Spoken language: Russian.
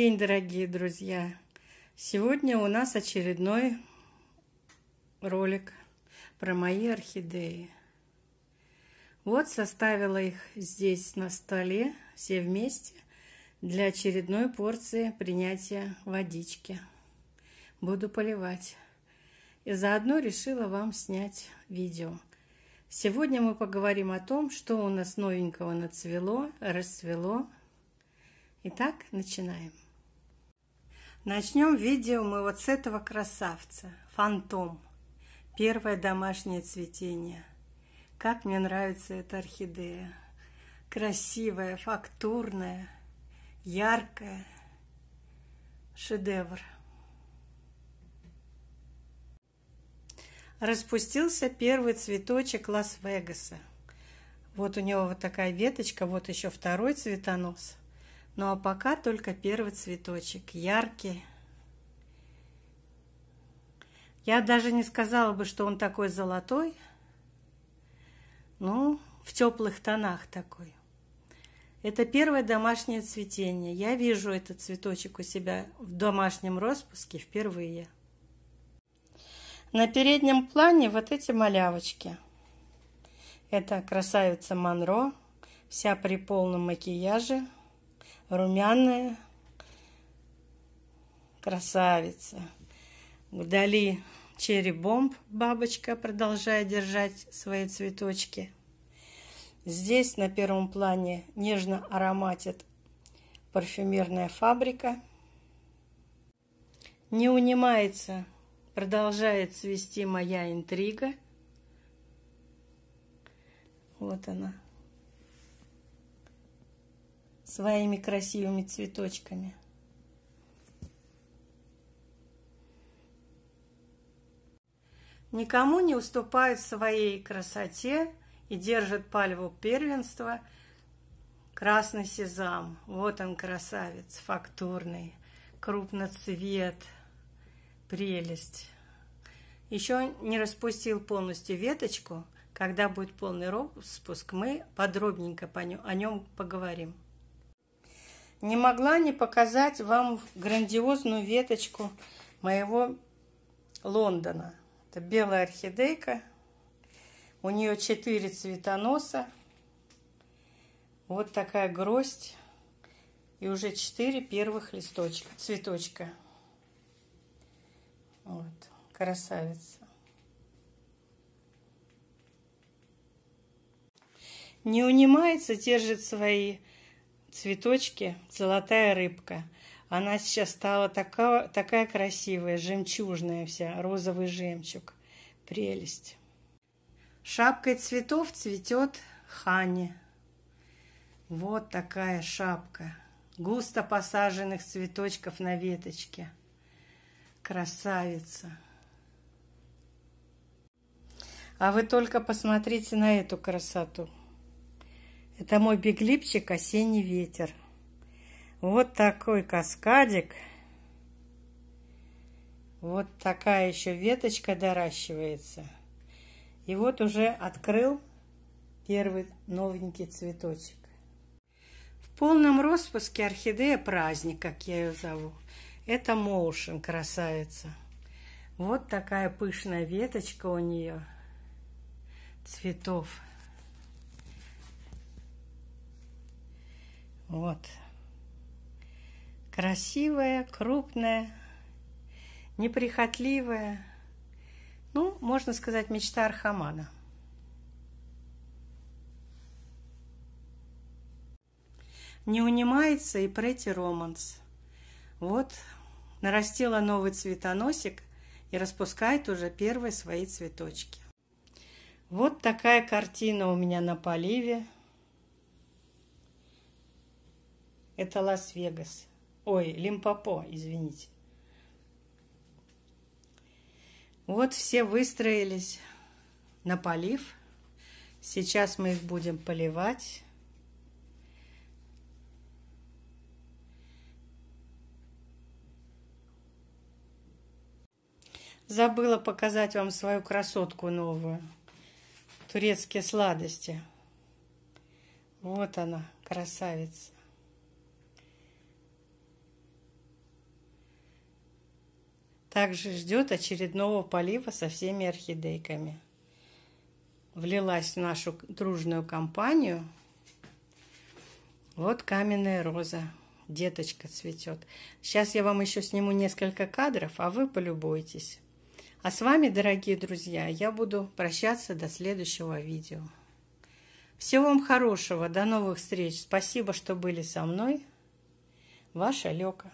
день, дорогие друзья! Сегодня у нас очередной ролик про мои орхидеи. Вот составила их здесь на столе все вместе для очередной порции принятия водички. Буду поливать. И заодно решила вам снять видео. Сегодня мы поговорим о том, что у нас новенького нацвело, расцвело. Итак, начинаем. Начнем видео мы вот с этого красавца, фантом. Первое домашнее цветение. Как мне нравится эта орхидея. Красивая, фактурная, яркая. Шедевр. Распустился первый цветочек Лас-Вегаса. Вот у него вот такая веточка, вот еще второй цветонос – ну а пока только первый цветочек, яркий. Я даже не сказала бы, что он такой золотой. Ну, в теплых тонах такой. Это первое домашнее цветение. Я вижу этот цветочек у себя в домашнем распуске впервые. На переднем плане вот эти малявочки. Это красавица Монро, вся при полном макияже румяная красавица. Вдали черри-бомб бабочка продолжает держать свои цветочки. Здесь на первом плане нежно ароматит парфюмерная фабрика. Не унимается, продолжает свести моя интрига. Вот она своими красивыми цветочками. Никому не уступают своей красоте и держат пальву первенства красный сезам. Вот он, красавец, фактурный, крупноцвет, прелесть. Еще не распустил полностью веточку. Когда будет полный распуск, мы подробненько о нем поговорим не могла не показать вам грандиозную веточку моего Лондона. Это белая орхидейка. У нее четыре цветоноса. Вот такая гроздь. И уже четыре первых листочка, цветочка. Вот, красавица. Не унимается, держит свои Цветочки, золотая рыбка. Она сейчас стала такая, такая красивая, жемчужная вся, розовый жемчуг. Прелесть. Шапкой цветов цветет хани. Вот такая шапка. Густо посаженных цветочков на веточке. Красавица. А вы только посмотрите на эту красоту. Это мой беглипчик «Осенний ветер». Вот такой каскадик. Вот такая еще веточка доращивается. И вот уже открыл первый новенький цветочек. В полном распуске орхидея праздник, как я ее зову. Это Моушен, красавица. Вот такая пышная веточка у нее цветов. Вот. Красивая, крупная, неприхотливая. Ну, можно сказать, мечта Архамана. Не унимается и Претти Романс. Вот, нарастила новый цветоносик и распускает уже первые свои цветочки. Вот такая картина у меня на поливе – Это Лас-Вегас. Ой, Лимпопо, извините. Вот все выстроились на полив. Сейчас мы их будем поливать. Забыла показать вам свою красотку новую. Турецкие сладости. Вот она, красавица. также ждет очередного полива со всеми орхидейками. Влилась в нашу дружную компанию. Вот каменная роза. Деточка цветет. Сейчас я вам еще сниму несколько кадров, а вы полюбуйтесь. А с вами, дорогие друзья, я буду прощаться до следующего видео. Всего вам хорошего, до новых встреч. Спасибо, что были со мной. Ваша Лёка.